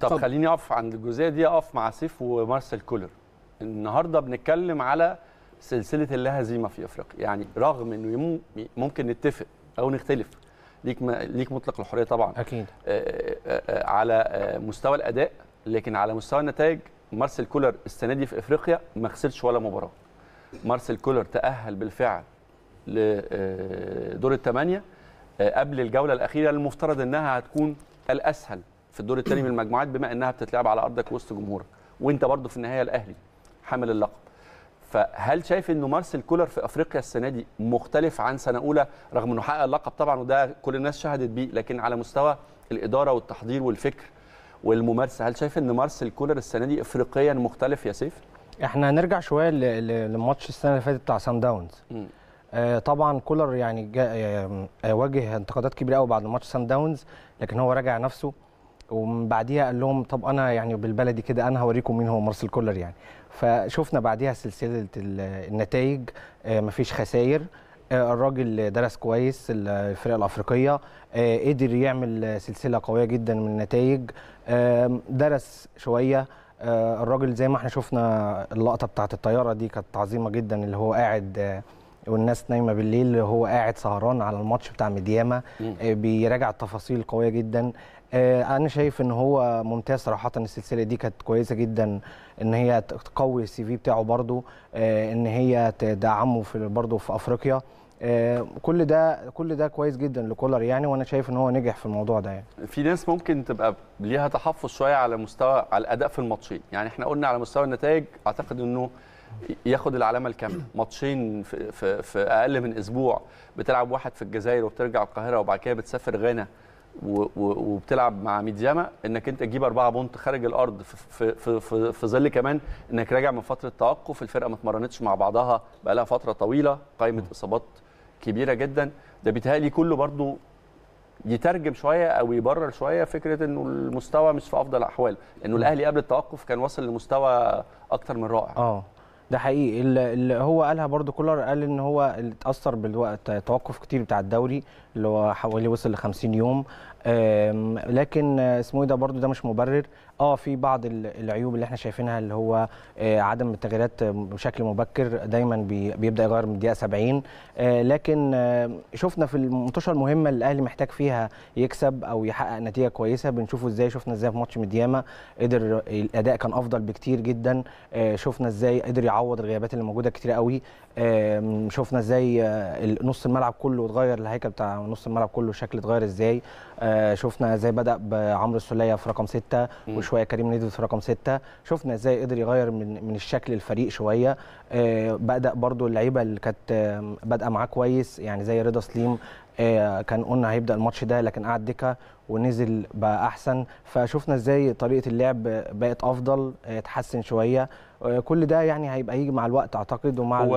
طب خليني اقف عند الجزئيه دي اقف مع سيف ومارسيل كولر النهارده بنتكلم على سلسله اللا هزيمه في افريقيا يعني رغم انه ممكن نتفق او نختلف ليك ليك مطلق الحريه طبعا اكيد آآ آه، آآ آه، آه، على مستوى الاداء لكن على مستوى النتائج مارسيل كولر السنه دي في افريقيا ما خسرش ولا مباراه مارسيل كولر تاهل بالفعل لدور الثمانيه قبل الجوله الاخيره المفترض انها هتكون الاسهل في الدور الثاني من المجموعات بما انها بتتلعب على ارضك وسط جمهورك وانت برضه في النهايه الاهلي حامل اللقب فهل شايف انه مارسيل كولر في افريقيا السنه دي مختلف عن سنه اولى رغم انه حقق اللقب طبعا وده كل الناس شهدت بيه لكن على مستوى الاداره والتحضير والفكر والممارسه هل شايف ان مارسيل كولر السنه دي افريقيا مختلف يا سيف احنا هنرجع شويه لماتش السنه اللي فاتت بتاع سان داونز آه، طبعا كولر يعني آه، آه، واجه انتقادات كبيره قوي بعد ماتش سان داونز لكن هو راجع نفسه ومن بعديها قال لهم طب انا يعني بالبلدي كده انا هوريكم مين هو مارسيل كولر يعني فشفنا بعديها سلسله النتائج آه، مفيش خسائر آه، الراجل درس كويس الفرق الافريقيه آه، قدر يعمل سلسله قويه جدا من النتائج درس شويه الراجل زي ما احنا شفنا اللقطه بتاعه الطياره دي كانت عظيمه جدا اللي هو قاعد والناس نايمه بالليل هو قاعد سهران على الماتش بتاع مدياما آه، بيراجع التفاصيل قويه جدا آه، انا شايف ان هو ممتاز صراحه السلسله دي كانت كويسه جدا ان هي تقوي السي في بتاعه برضو آه، ان هي تدعمه في برضو في افريقيا كل ده كل ده كويس جدا لكولر يعني وانا شايف ان هو نجح في الموضوع ده يعني في ناس ممكن تبقى ليها تحفظ شويه على مستوى على الاداء في الماتشين يعني احنا قلنا على مستوى النتائج اعتقد انه ياخد العلامه الكامله ماتشين في, في, في اقل من اسبوع بتلعب واحد في الجزائر وبترجع القاهره وبعد كده بتسافر غانا وبتلعب مع ميدياما انك انت تجيب أربعة بونت خارج الارض في, في, في, في ظل كمان انك راجع من فتره توقف الفرقه ما اتمرنتش مع بعضها بقى لها فتره طويله قائمه اصابات كبيره جدا ده بيتهيألي كله برضو يترجم شويه او يبرر شويه فكره انه المستوى مش في افضل الاحوال لانه الاهلي قبل التوقف كان واصل لمستوى اكتر من رائع اه ده حقيقي اللي هو قالها برضو كولر قال ان هو اتاثر بالوقت توقف كتير بتاع الدوري اللي هو حوالي وصل ل 50 يوم لكن اسمه إيه ده برضو ده مش مبرر اه في بعض العيوب اللي احنا شايفينها اللي هو آه، عدم التغييرات بشكل مبكر دايما بيبدا يغير من الدقيقه 70 آه، لكن شفنا في المنتشر المهمه اللي الاهلي محتاج فيها يكسب او يحقق نتيجه كويسه بنشوفه ازاي شفنا ازاي في ماتش مدياما قدر الاداء كان افضل بكتير جدا آه، شفنا ازاي قدر يعوض الغيابات اللي موجوده كتير قوي شفنا ازاي نص الملعب كله اتغير الهيكل بتاع نص الملعب كله شكل اتغير ازاي آه، شفنا ازاي بدا بعمرو السليه في رقم ستة وشويه كريم نيدفيد في رقم ستة شفنا ازاي قدر يغير من من الشكل الفريق شويه آه بدا برضو اللعيبه اللي كانت بادئه معاه كويس يعني زي رضا سليم آه، كان قلنا هيبدا الماتش ده لكن قعد دكه ونزل بقى احسن فشفنا ازاي طريقه اللعب بقت افضل اتحسن آه، شويه كل ده يعني هيبقى يجي مع الوقت اعتقد ومع